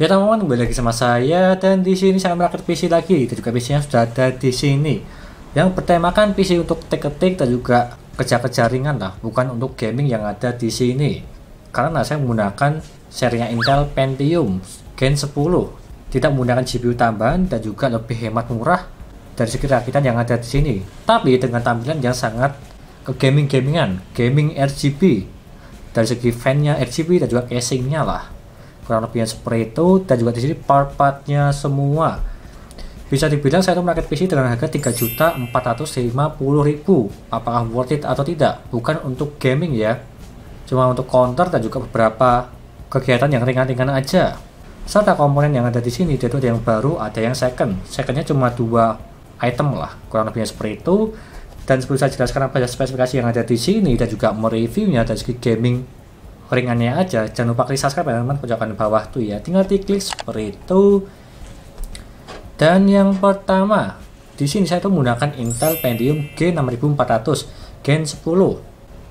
Ya teman-teman kembali lagi sama saya dan di sini saya merakit PC lagi dan juga PC nya sudah ada di sini yang bertemakan PC untuk tek-tek dan juga kerja-kerja ringan lah bukan untuk gaming yang ada di sini karena saya menggunakan serinya Intel Pentium Gen 10 tidak menggunakan GPU tambahan dan juga lebih hemat murah dari segi rakitan yang ada di sini tapi dengan tampilan yang sangat ke gaming-gamingan gaming RGB dari segi fan-nya RGB dan juga casing-nya lah kurang lebihnya seperti itu dan juga di sini part-partnya semua bisa dibilang saya itu merakit PC dengan harga 3.450.000 apakah worth it atau tidak bukan untuk gaming ya cuma untuk counter dan juga beberapa kegiatan yang ringan-ringan aja serta komponen yang ada di sini yaitu ada yang baru ada yang second secondnya cuma dua item lah kurang lebihnya seperti itu dan sebelum saya jelaskan apa ya, spesifikasi yang ada di sini dan juga mereviewnya dari segi gaming ringannya aja jangan lupa klik subscribe ya, teman-teman pojokan bawah tuh ya tinggal diklik seperti itu dan yang pertama di sini saya tuh menggunakan Intel Pentium G6400 Gen 10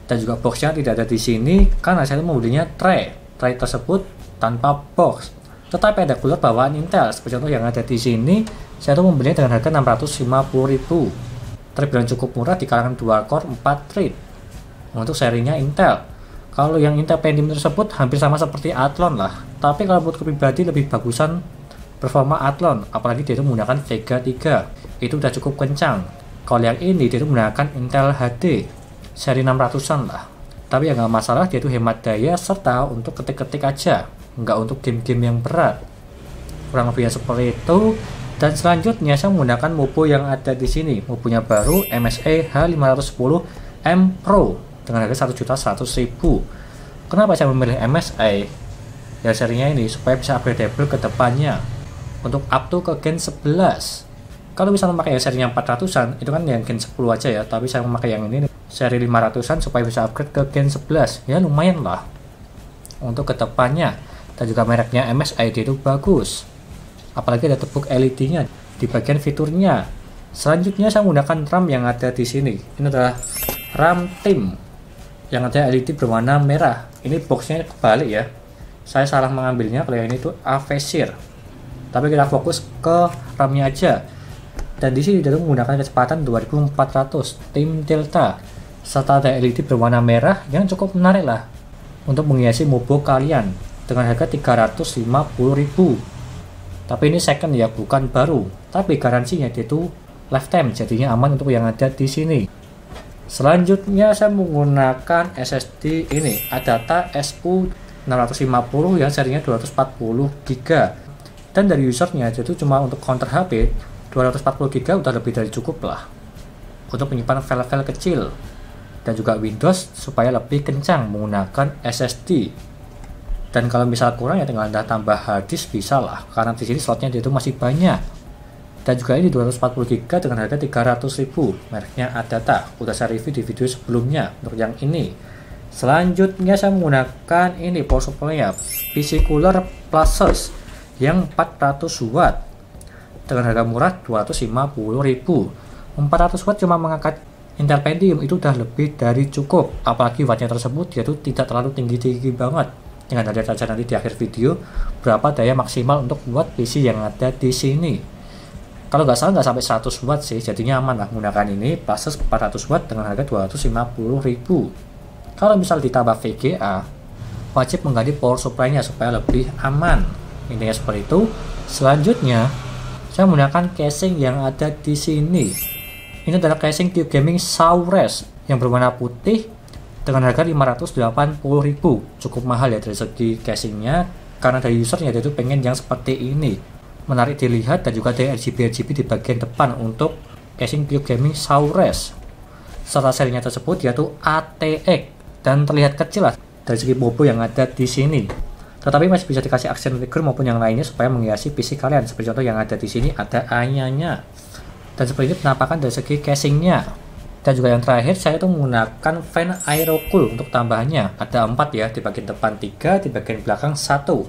dan juga boxnya tidak ada di sini karena saya tuh membelinya tray tray tersebut tanpa box tetapi ada cooler bawaan Intel seperti contoh yang ada di sini saya tuh membelinya dengan harga 650.000 terbilang cukup murah di kalangan 2 core 4 thread untuk serinya Intel kalau yang Intel Pentium tersebut hampir sama seperti Athlon lah, tapi kalau buat pribadi lebih bagusan performa Athlon, apalagi dia itu menggunakan Vega 3. Itu udah cukup kencang. Kalau yang ini dia itu menggunakan Intel HD seri 600-an lah. Tapi yang nggak masalah, dia itu hemat daya serta untuk ketik-ketik aja, nggak untuk game-game yang berat. Kurang lebih seperti itu. Dan selanjutnya saya menggunakan Mopo yang ada di sini, nya baru MSA H510 M Pro dengan harga satu juta seratus ribu, kenapa saya memilih MSI ya serinya ini supaya bisa upgradeable ke depannya untuk up to ke gen 11 kalau misalnya memakai ya, serinya 400an itu kan yang gen 10 aja ya tapi saya memakai yang ini seri 500an supaya bisa upgrade ke gen 11 ya lumayan lah untuk ke depannya dan juga mereknya MSI itu bagus apalagi ada tepuk LED-nya di bagian fiturnya Selanjutnya saya menggunakan RAM yang ada di sini. Ini adalah RAM Tim yang ada LED berwarna merah ini boxnya kebalik ya saya salah mengambilnya kalau yang ini tuh avesir tapi kita fokus ke RAM-nya aja dan di sini dalam menggunakan kecepatan 2400 tim Delta serta ada LED berwarna merah yang cukup menarik lah untuk menghiasi mobo kalian dengan harga 350.000 tapi ini second ya bukan baru tapi garansinya itu lifetime jadinya aman untuk yang ada di sini Selanjutnya saya menggunakan SSD ini Adata SU650 yang serinya 240 GB dan dari usernya itu cuma untuk counter HP 240 GB udah lebih dari cukup lah untuk menyimpan file-file kecil dan juga Windows supaya lebih kencang menggunakan SSD dan kalau misal kurang ya tinggal anda tambah hard disk bisa lah karena di sini slotnya itu masih banyak dan juga ini 240 GB dengan harga 300.000. Mereknya Adata. Udah saya review di video sebelumnya untuk yang ini. Selanjutnya saya menggunakan ini power supply PC Cooler Pluses yang 400 watt dengan harga murah 250.000. 400 watt cuma mengangkat Intel Pentium itu udah lebih dari cukup, apalagi wattnya tersebut yaitu tidak terlalu tinggi-tinggi banget. Dengan ada saja nanti di akhir video berapa daya maksimal untuk buat PC yang ada di sini kalau nggak salah nggak sampai 100 watt sih jadinya aman lah menggunakan ini plus 400 watt dengan harga 250 ribu. kalau misal ditambah VGA wajib mengganti power supply-nya supaya lebih aman intinya seperti itu selanjutnya saya menggunakan casing yang ada di sini ini adalah casing Q Gaming Saures yang berwarna putih dengan harga 580 ribu. cukup mahal ya dari segi casingnya karena dari usernya dia itu pengen yang seperti ini menarik dilihat dan juga ada RGB-RGB di bagian depan untuk casing Q Gaming Saures serta serinya tersebut yaitu ATX dan terlihat kecil lah dari segi bobo yang ada di sini tetapi masih bisa dikasih aksen figur maupun yang lainnya supaya menghiasi PC kalian seperti contoh yang ada di sini ada ayahnya. dan seperti ini penampakan dari segi casingnya dan juga yang terakhir saya itu menggunakan fan aerocool untuk tambahannya ada empat ya di bagian depan tiga di bagian belakang satu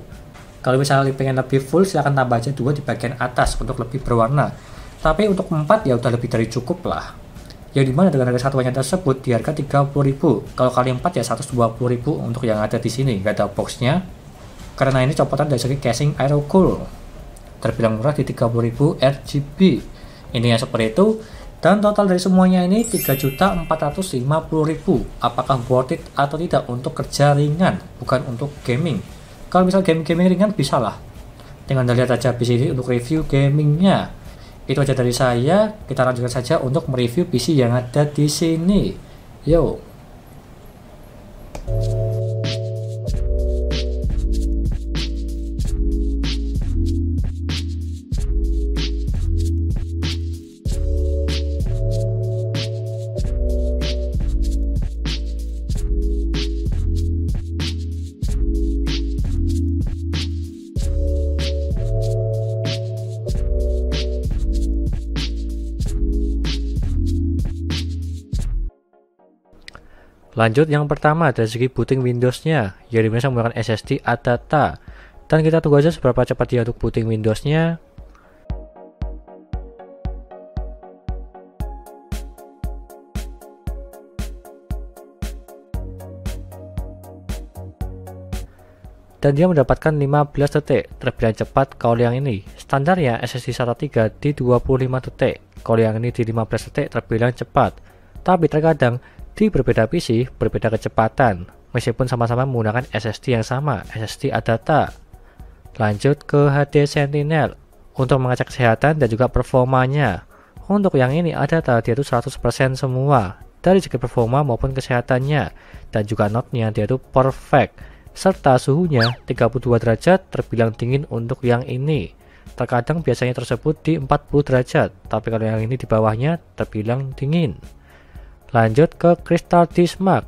kalau misalnya pengen lebih full, silahkan tambah aja dua di bagian atas untuk lebih berwarna. Tapi untuk empat ya udah lebih dari cukup lah. Yang dimana dengan harga satuannya tersebut di harga 30.000. Kalau kali empat ya 120.000 untuk yang ada di sini, nggak ada boxnya. Karena ini copotan dari segi casing Aerocool. Terbilang murah di 30.000 RGB. Ini yang seperti itu. Dan total dari semuanya ini 3.450.000. Apakah worth it atau tidak untuk kerja ringan, bukan untuk gaming? kalau misal game-gaming ringan bisa lah tinggal anda lihat aja PC ini untuk review gamingnya itu aja dari saya kita lanjutkan saja untuk mereview PC yang ada di sini yo thank you Lanjut yang pertama dari segi booting Windows-nya, ya bisa menggunakan SSD ATATA. Dan kita tunggu aja seberapa cepat dia untuk booting Windows-nya. Dan dia mendapatkan 15 detik, terbilang cepat kalau yang ini. Standarnya SSD SATA 3 di 25 detik, kalau yang ini di 15 detik terbilang cepat. Tapi terkadang di berbeda PC, berbeda kecepatan, meskipun sama-sama menggunakan SSD yang sama, SSD Adata. Lanjut ke HD Sentinel untuk mengecek kesehatan dan juga performanya. Untuk yang ini Adata dia itu 100% semua, dari segi performa maupun kesehatannya, dan juga notnya dia itu perfect, serta suhunya 32 derajat terbilang dingin untuk yang ini terkadang biasanya tersebut di 40 derajat, tapi kalau yang ini di bawahnya terbilang dingin. Lanjut ke Crystal Disk Mark.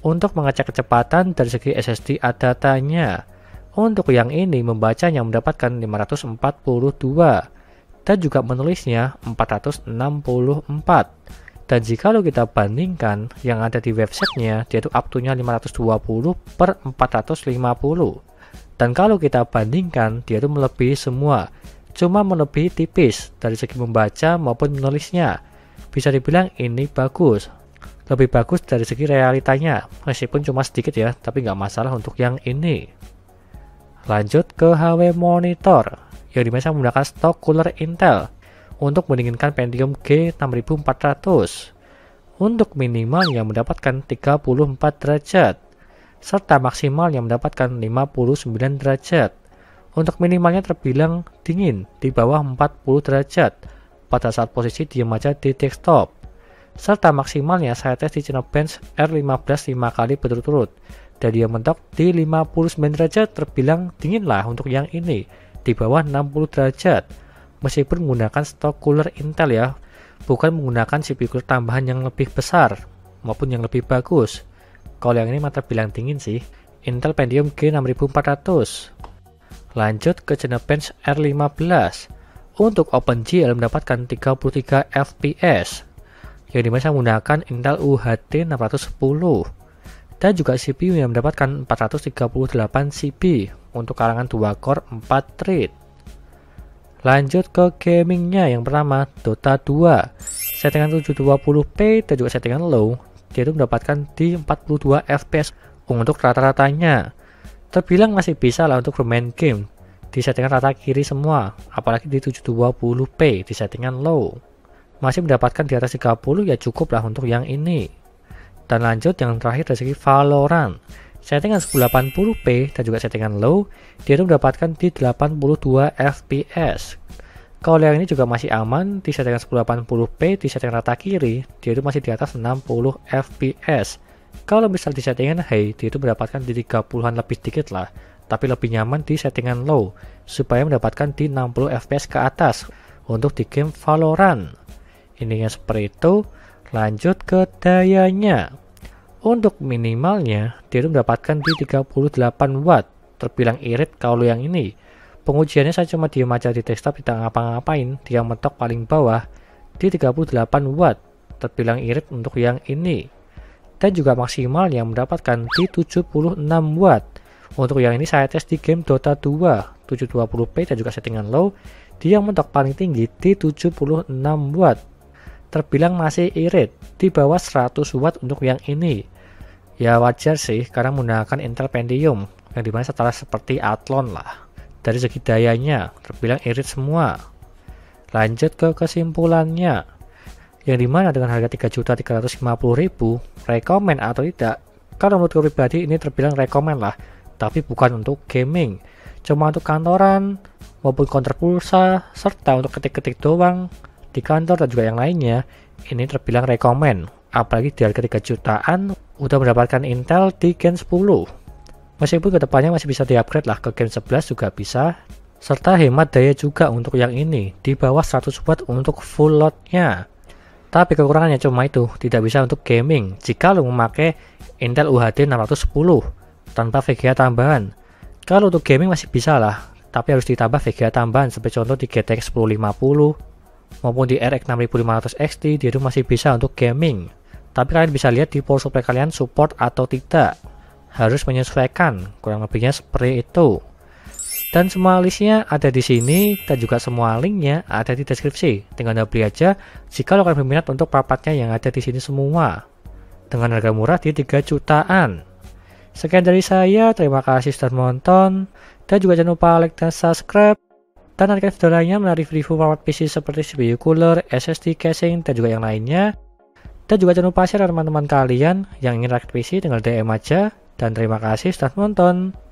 Untuk mengecek kecepatan dari segi SSD datanya. Untuk yang ini membacanya mendapatkan 542 dan juga menulisnya 464. Dan jika lo kita bandingkan yang ada di websitenya, dia up to-nya 520 per 450. Dan kalau kita bandingkan, dia itu melebihi semua, cuma melebihi tipis dari segi membaca maupun menulisnya. Bisa dibilang ini bagus, lebih bagus dari segi realitanya, meskipun cuma sedikit ya, tapi nggak masalah untuk yang ini. Lanjut ke HW Monitor, yang dimana menggunakan stok cooler Intel untuk mendinginkan Pentium G6400 untuk minimal yang mendapatkan 34 derajat serta maksimal yang mendapatkan 59 derajat. Untuk minimalnya terbilang dingin di bawah 40 derajat pada saat posisi diam aja di desktop serta maksimalnya saya tes di channel bench R15 5 kali berturut-turut. Dan dia mentok di 59 derajat terbilang dingin lah untuk yang ini, di bawah 60 derajat. Meskipun menggunakan stok cooler Intel ya, bukan menggunakan CPU cooler tambahan yang lebih besar maupun yang lebih bagus. Kalau yang ini mata bilang dingin sih, Intel Pentium G6400. Lanjut ke Cinebench R15. Untuk OpenGL mendapatkan 33 fps yang dimana saya menggunakan Intel UHT 610 dan juga CPU yang mendapatkan 438 CP untuk kalangan 2 core 4 thread. Lanjut ke gamingnya yang pertama Dota 2 settingan 720p dan juga settingan low dia itu mendapatkan di 42 fps untuk rata-ratanya terbilang masih bisa lah untuk bermain game di settingan rata kiri semua apalagi di 720p di settingan low masih mendapatkan di atas 30 ya cukup lah untuk yang ini dan lanjut yang terakhir dari segi Valorant settingan 1080p dan juga settingan low dia itu mendapatkan di 82 fps kalau yang ini juga masih aman di settingan 1080p di settingan rata kiri dia itu masih di atas 60 fps kalau misal di settingan high dia itu mendapatkan di 30-an lebih sedikit lah tapi lebih nyaman di settingan low supaya mendapatkan di 60 fps ke atas untuk di game Valorant Intinya seperti itu. Lanjut ke dayanya. Untuk minimalnya, Ethereum dapatkan di 38 watt. Terbilang irit kalau yang ini. Pengujiannya saya cuma diam aja di desktop, tidak ngapa-ngapain. Dia mentok paling bawah di 38 watt. Terbilang irit untuk yang ini. Dan juga maksimal yang mendapatkan di 76 watt. Untuk yang ini saya tes di game Dota 2, 720p dan juga settingan low. Dia mentok paling tinggi di 76 watt terbilang masih irit, di bawah 100 watt untuk yang ini. Ya wajar sih, karena menggunakan Intel Pentium, yang dimana setara seperti Athlon lah. Dari segi dayanya, terbilang irit semua. Lanjut ke kesimpulannya, yang dimana dengan harga 3.350.000, rekomen atau tidak, kalau menurut pribadi ini terbilang rekomen lah, tapi bukan untuk gaming. Cuma untuk kantoran, maupun konter pulsa, serta untuk ketik-ketik doang, di kantor dan juga yang lainnya, ini terbilang rekomen. Apalagi di harga 3 jutaan, udah mendapatkan Intel di Gen 10. Meskipun kedepannya masih bisa diupgrade lah ke Gen 11 juga bisa, serta hemat daya juga untuk yang ini, di bawah 100 watt untuk full loadnya. Tapi kekurangannya cuma itu, tidak bisa untuk gaming jika lo memakai Intel UHD 610 tanpa VGA tambahan. Kalau untuk gaming masih bisa lah, tapi harus ditambah VGA tambahan seperti contoh di GTX 1050, maupun di RX 6500 XT dia itu masih bisa untuk gaming. Tapi kalian bisa lihat di power supply kalian support atau tidak. Harus menyesuaikan, kurang lebihnya seperti itu. Dan semua listnya ada di sini dan juga semua linknya ada di deskripsi. Tinggal anda beli aja jika lo kalian berminat untuk papatnya yang ada di sini semua. Dengan harga murah di 3 jutaan. Sekian dari saya, terima kasih sudah menonton. Dan juga jangan lupa like dan subscribe. Dan harga lainnya menarik review format PC seperti CPU cooler, SSD casing, dan juga yang lainnya. Dan juga jangan lupa share teman-teman kalian yang ingin rakit PC tinggal DM aja. Dan terima kasih sudah menonton.